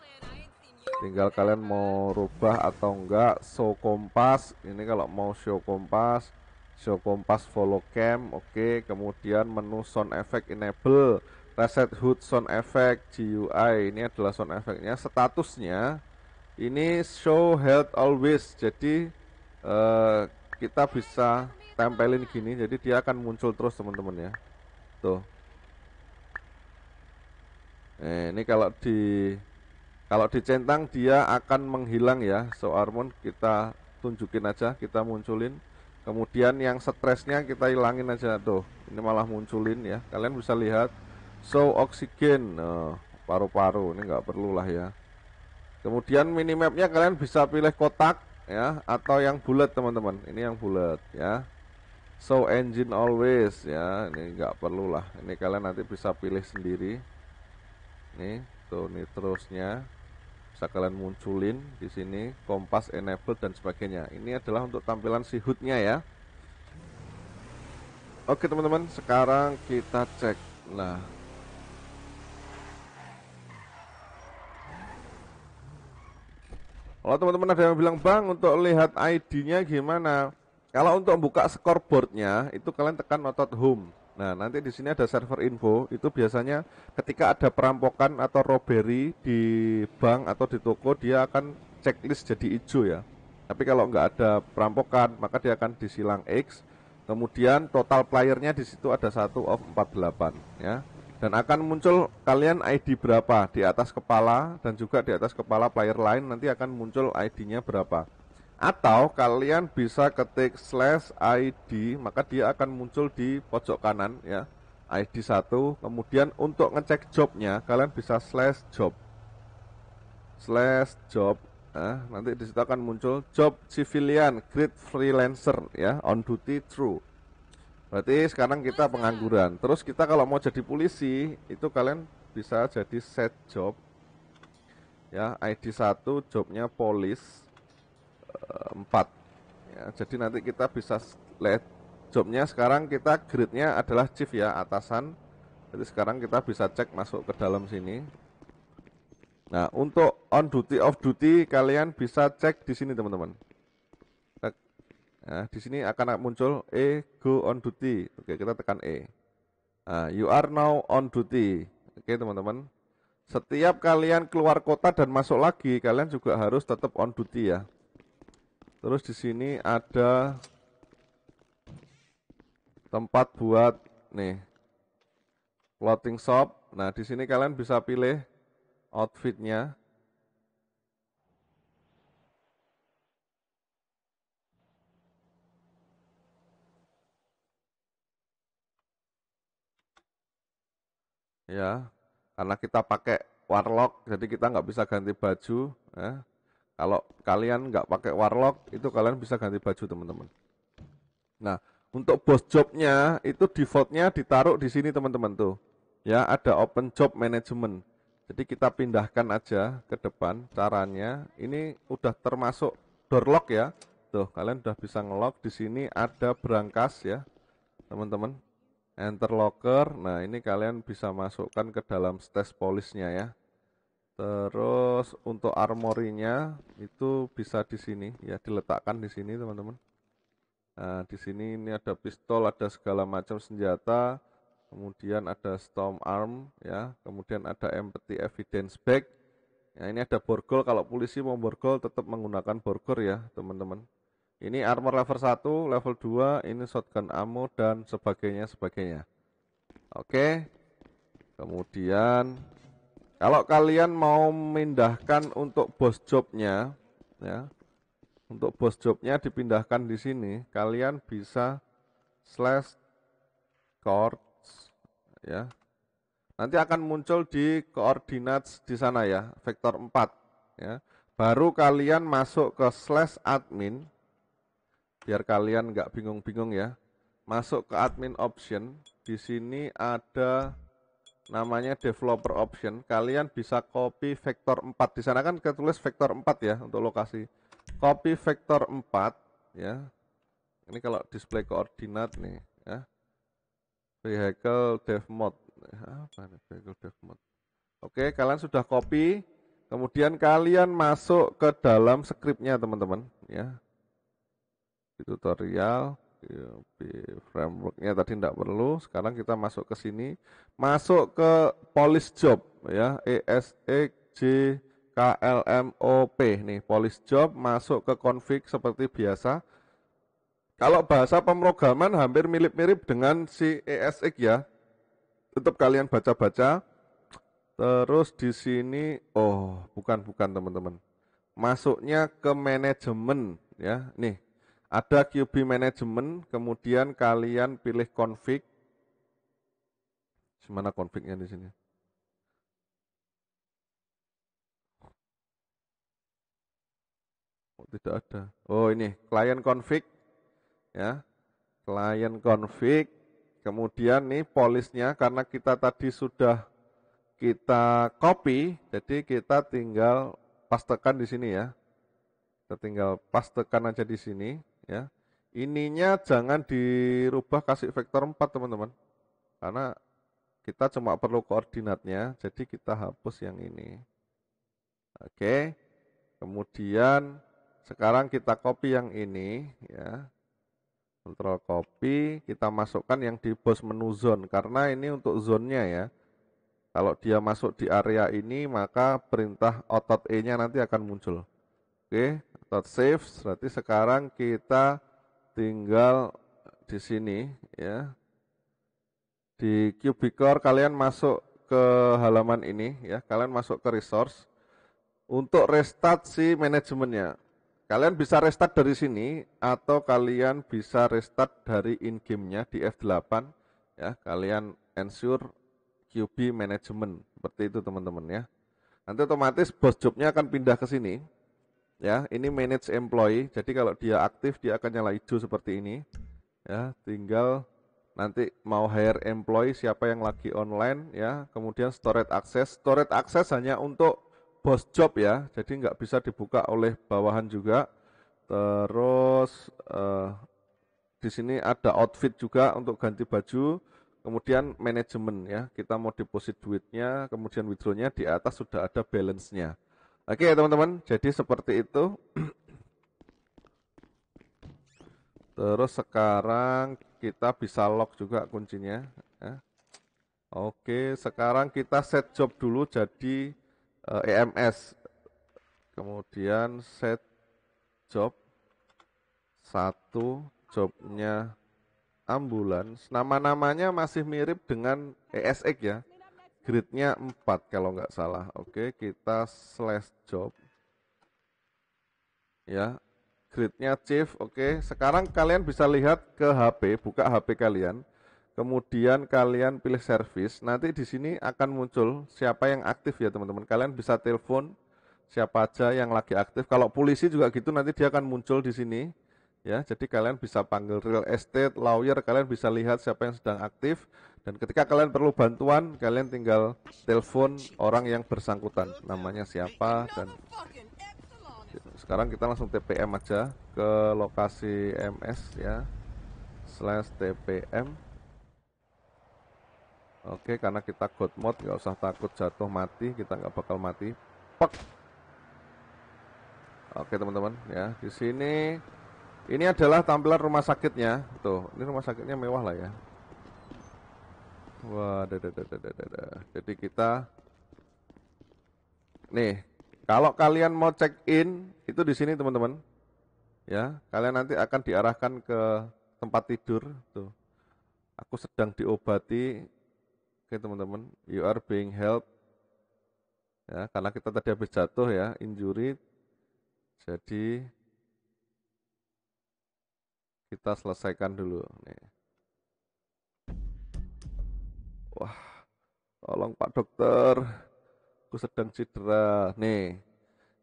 tinggal kalian mau rubah atau enggak show kompas ini kalau mau show kompas show kompas follow cam oke okay. kemudian menu sound effect enable reset hood sound effect GUI ini adalah sound effectnya statusnya ini show health always jadi eh, kita bisa tempelin gini jadi dia akan muncul terus teman-teman ya tuh eh, ini kalau di kalau dicentang dia akan menghilang ya so armon kita tunjukin aja kita munculin kemudian yang stresnya kita hilangin aja tuh ini malah munculin ya kalian bisa lihat so oksigen eh, paru-paru ini nggak perlulah ya kemudian minimapnya kalian bisa pilih kotak ya atau yang bulat teman-teman ini yang bulat ya so engine always ya ini nggak lah ini kalian nanti bisa pilih sendiri nih tuh terusnya bisa kalian munculin di sini kompas enable dan sebagainya ini adalah untuk tampilan si hoodnya ya oke teman-teman sekarang kita cek nah Kalau teman-teman ada yang bilang, Bang, untuk lihat ID-nya gimana? Kalau untuk buka scoreboardnya, itu kalian tekan notot home. Nah, nanti di sini ada server info, itu biasanya ketika ada perampokan atau robbery di bank atau di toko, dia akan checklist jadi hijau ya. Tapi kalau nggak ada perampokan, maka dia akan disilang X. Kemudian total playernya di situ ada satu of 48 ya dan akan muncul kalian ID berapa di atas kepala dan juga di atas kepala player lain nanti akan muncul ID-nya berapa atau kalian bisa ketik slash ID maka dia akan muncul di pojok kanan ya ID 1 kemudian untuk ngecek jobnya kalian bisa slash job slash job nah, nanti disitu akan muncul job civilian grid freelancer ya on duty true Berarti sekarang kita pengangguran. Terus kita kalau mau jadi polisi, itu kalian bisa jadi set job. Ya, ID 1 jobnya polis 4. Eh, ya, jadi nanti kita bisa let jobnya sekarang kita grade-nya adalah chief ya, atasan. Jadi sekarang kita bisa cek masuk ke dalam sini. Nah, untuk on duty off duty kalian bisa cek di sini teman-teman. Nah, di sini akan muncul E go on duty. Oke, kita tekan E. Nah, you are now on duty. Oke, teman-teman. Setiap kalian keluar kota dan masuk lagi, kalian juga harus tetap on duty ya. Terus di sini ada tempat buat nih clothing shop. Nah, di sini kalian bisa pilih outfitnya. ya karena kita pakai warlock jadi kita nggak bisa ganti baju ya. kalau kalian nggak pakai warlock itu kalian bisa ganti baju teman-teman nah untuk bos jobnya itu defaultnya ditaruh di sini teman-teman tuh ya ada open job management jadi kita pindahkan aja ke depan caranya ini udah termasuk door lock ya tuh kalian udah bisa ngelock di sini ada berangkas ya teman-teman enter locker. Nah, ini kalian bisa masukkan ke dalam stes polisnya ya. Terus untuk armorinya itu bisa di sini ya diletakkan di sini teman-teman. Nah, di sini ini ada pistol, ada segala macam senjata, kemudian ada storm arm ya, kemudian ada empty evidence bag. Ya, ini ada borgol kalau polisi mau borgol tetap menggunakan borgol ya, teman-teman. Ini armor level 1, level 2, ini shotgun ammo dan sebagainya sebagainya. Oke. Kemudian kalau kalian mau memindahkan untuk bos jobnya ya. Untuk bos jobnya dipindahkan di sini, kalian bisa slash chords ya. Nanti akan muncul di koordinat di sana ya, vektor 4 ya. Baru kalian masuk ke slash admin biar kalian nggak bingung-bingung ya. Masuk ke admin option, di sini ada namanya developer option. Kalian bisa copy vektor 4. Di sana kan ketulis vektor 4 ya untuk lokasi. Copy vektor 4 ya. Ini kalau display koordinat nih ya. Vehicle dev mode. Apa ini vehicle dev mode? Oke, kalian sudah copy. Kemudian kalian masuk ke dalam scriptnya teman-teman ya tutorial iya, frameworknya tadi tidak perlu sekarang kita masuk ke sini masuk ke Polis job ya ESXJKLMOP e nih Polis job masuk ke config seperti biasa kalau bahasa pemrograman hampir mirip-mirip dengan si ESX e ya tetap kalian baca-baca terus di sini oh bukan bukan teman-teman masuknya ke manajemen ya nih ada QB Management, kemudian kalian pilih config. Semana confignya di sini? Oh, tidak ada. Oh ini, client config. Ya, client config. Kemudian nih polisnya karena kita tadi sudah kita copy, jadi kita tinggal pastekan di sini ya. Kita tinggal pastekan aja di sini ya. Ininya jangan dirubah kasih vektor 4 teman-teman. Karena kita cuma perlu koordinatnya, jadi kita hapus yang ini. Oke. Kemudian sekarang kita copy yang ini ya. Control copy, kita masukkan yang di bos menu zone karena ini untuk zonnya ya. Kalau dia masuk di area ini maka perintah otot E-nya nanti akan muncul. Oke, not save. Berarti sekarang kita tinggal di sini ya. Di Cubicore kalian masuk ke halaman ini ya. Kalian masuk ke resource untuk restart si manajemennya. Kalian bisa restart dari sini atau kalian bisa restart dari in-game-nya di F8 ya. Kalian ensure QB management seperti itu teman-teman ya. Nanti otomatis bos jobnya akan pindah ke sini ya ini manage employee jadi kalau dia aktif dia akan nyala hijau seperti ini ya tinggal nanti mau hire employee siapa yang lagi online ya kemudian storage access storage access hanya untuk bos job ya jadi nggak bisa dibuka oleh bawahan juga terus eh, di sini ada outfit juga untuk ganti baju kemudian manajemen ya kita mau deposit duitnya kemudian withdrawnya di atas sudah ada balance-nya Oke okay, teman-teman, jadi seperti itu. Terus sekarang kita bisa lock juga kuncinya. Oke, ya. Oke, sekarang kita set job dulu jadi uh, eh, EMS. Kemudian set job satu jobnya ambulans. Nama-namanya masih mirip dengan ESX ya gridnya 4 kalau nggak salah oke kita slash job ya gridnya chief oke sekarang kalian bisa lihat ke HP buka HP kalian kemudian kalian pilih service nanti di sini akan muncul siapa yang aktif ya teman-teman kalian bisa telepon siapa aja yang lagi aktif kalau polisi juga gitu nanti dia akan muncul di sini ya. Jadi kalian bisa panggil real estate, lawyer, kalian bisa lihat siapa yang sedang aktif dan ketika kalian perlu bantuan, kalian tinggal telepon orang yang bersangkutan, namanya siapa dan sekarang kita langsung TPM aja ke lokasi MS ya. Slash TPM. Oke, karena kita god mode nggak usah takut jatuh mati, kita nggak bakal mati. Pek. Oke teman-teman ya, di sini ini adalah tampilan rumah sakitnya. Tuh, ini rumah sakitnya mewah lah ya. Wah, dada, dada, dada. Jadi kita Nih, kalau kalian mau check in itu di sini teman-teman. Ya, kalian nanti akan diarahkan ke tempat tidur tuh. Aku sedang diobati. Oke, teman-teman. You are being helped. Ya, karena kita tadi habis jatuh ya, injury. Jadi kita selesaikan dulu nih. Wah, tolong Pak Dokter, aku sedang cedera nih.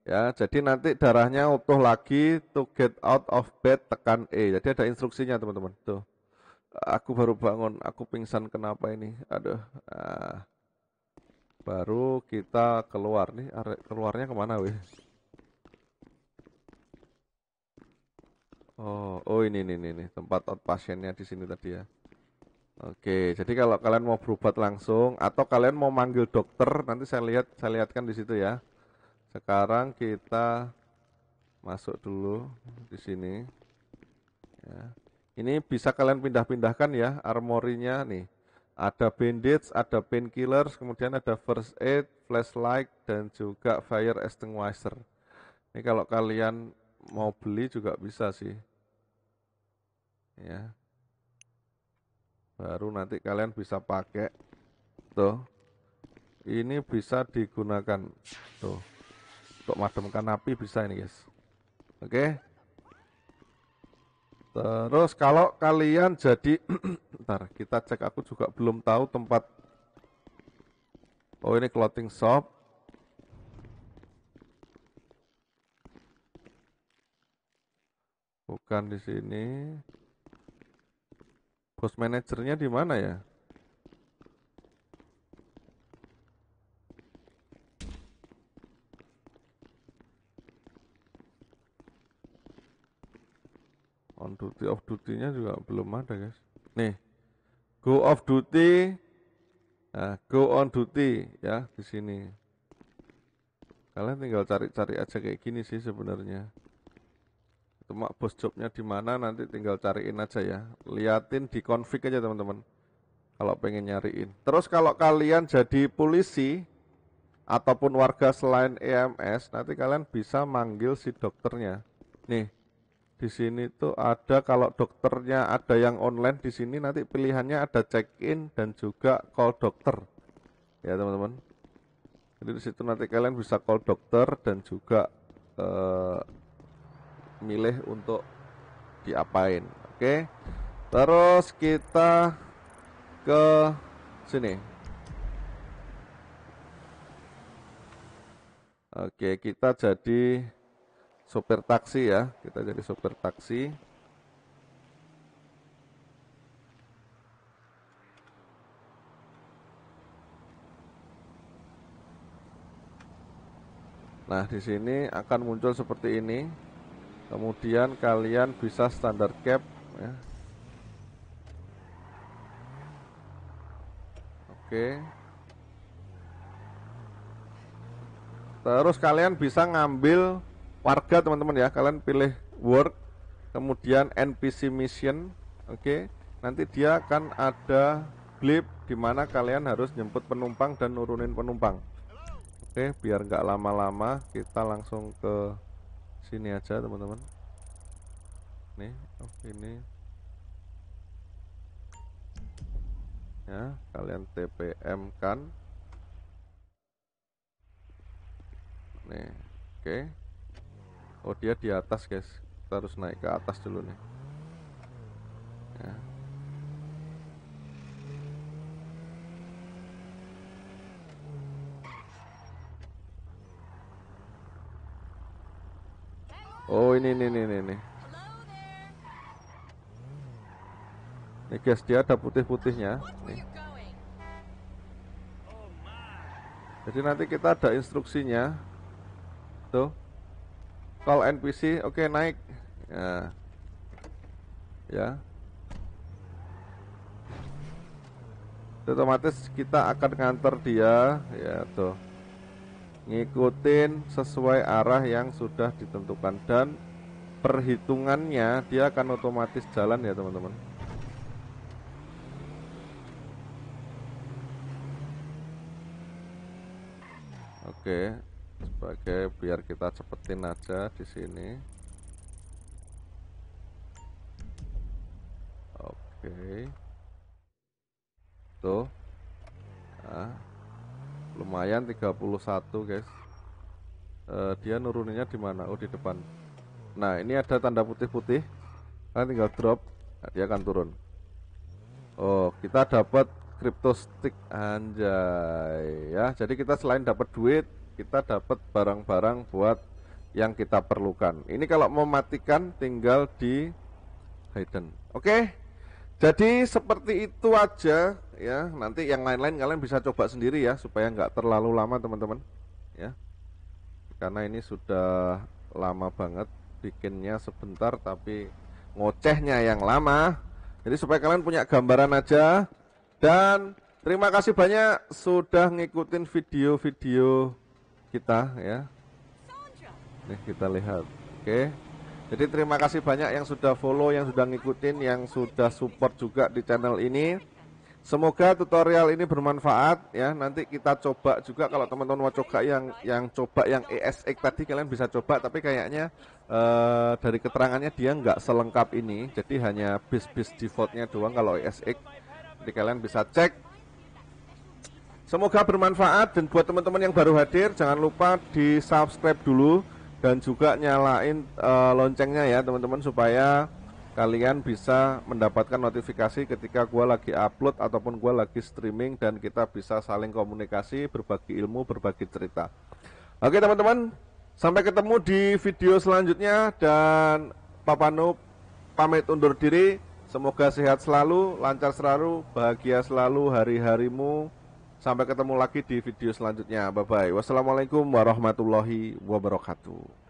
Ya, jadi nanti darahnya utuh lagi to get out of bed tekan E. Jadi ada instruksinya teman-teman. Tuh, aku baru bangun, aku pingsan kenapa ini? Aduh, ah. baru kita keluar nih. Keluarnya kemana weh? Oh, oh ini ini ini tempat pasiennya di sini tadi ya. Oke, jadi kalau kalian mau berobat langsung atau kalian mau manggil dokter, nanti saya lihat saya lihatkan di situ ya. Sekarang kita masuk dulu di sini. Ya. Ini bisa kalian pindah-pindahkan ya armorinya nih. Ada bandage, ada painkillers, kemudian ada first aid, flashlight dan juga fire extinguisher. Ini kalau kalian mau beli juga bisa sih ya baru nanti kalian bisa pakai tuh ini bisa digunakan tuh untuk mademkan api bisa ini guys oke okay? terus kalau kalian jadi ntar kita cek aku juga belum tahu tempat oh ini clothing shop bukan di sini bos manajernya di mana ya? On duty off duty-nya juga belum ada, guys. Nih. Go off duty nah, go on duty ya di sini. Kalian tinggal cari-cari aja kayak gini sih sebenarnya. Cuma bos jobnya di mana nanti tinggal cariin aja ya. Liatin di config aja teman-teman. Kalau pengen nyariin. Terus kalau kalian jadi polisi ataupun warga selain EMS, nanti kalian bisa manggil si dokternya. Nih, di sini tuh ada kalau dokternya ada yang online di sini nanti pilihannya ada check-in dan juga call dokter. Ya, teman-teman. Jadi di situ nanti kalian bisa call dokter dan juga eh, milih untuk diapain oke terus kita ke sini oke kita jadi sopir taksi ya kita jadi sopir taksi Nah, di sini akan muncul seperti ini kemudian kalian bisa standar cap ya. oke terus kalian bisa ngambil warga teman-teman ya kalian pilih work kemudian NPC mission oke nanti dia akan ada blip di kalian harus nyemput penumpang dan nurunin penumpang oke biar nggak lama-lama kita langsung ke sini aja teman-teman nih oke oh, ini ya kalian TPM kan nih oke okay. oh dia di atas guys kita harus naik ke atas dulu nih ya Oh ini ini ini ini. Ini guys dia ada putih-putihnya. Nih. Jadi nanti kita ada instruksinya. Tuh. Call NPC, oke okay, naik. Ya. Ya. otomatis kita akan nganter dia, ya tuh ngikutin sesuai arah yang sudah ditentukan dan perhitungannya dia akan otomatis jalan ya teman-teman Oke, sebagai biar kita cepetin aja di sini. Oke. Tuh. Nah lumayan 31 guys uh, dia nuruninnya di mana oh di depan nah ini ada tanda putih-putih kan tinggal drop nah, dia akan turun Oh kita dapat crypto stick anjay ya jadi kita selain dapat duit kita dapat barang-barang buat yang kita perlukan ini kalau mematikan tinggal di hidden oke okay? jadi seperti itu aja ya nanti yang lain-lain kalian bisa coba sendiri ya supaya nggak terlalu lama teman-teman ya karena ini sudah lama banget bikinnya sebentar tapi ngocehnya yang lama jadi supaya kalian punya gambaran aja dan terima kasih banyak sudah ngikutin video-video kita ya nih kita lihat oke Jadi terima kasih banyak yang sudah follow, yang sudah ngikutin, yang sudah support juga di channel ini. Semoga tutorial ini bermanfaat ya. Nanti kita coba juga kalau teman-teman mau coba yang yang coba yang ESX tadi kalian bisa coba tapi kayaknya uh, dari keterangannya dia nggak selengkap ini. Jadi hanya bis-bis defaultnya doang kalau ESX. Jadi kalian bisa cek. Semoga bermanfaat dan buat teman-teman yang baru hadir jangan lupa di subscribe dulu dan juga nyalain uh, loncengnya ya teman-teman supaya kalian bisa mendapatkan notifikasi ketika gue lagi upload ataupun gue lagi streaming dan kita bisa saling komunikasi, berbagi ilmu, berbagi cerita. Oke teman-teman, sampai ketemu di video selanjutnya dan Papa pamit undur diri. Semoga sehat selalu, lancar selalu, bahagia selalu hari-harimu. Sampai ketemu lagi di video selanjutnya. Bye-bye. Wassalamualaikum warahmatullahi wabarakatuh.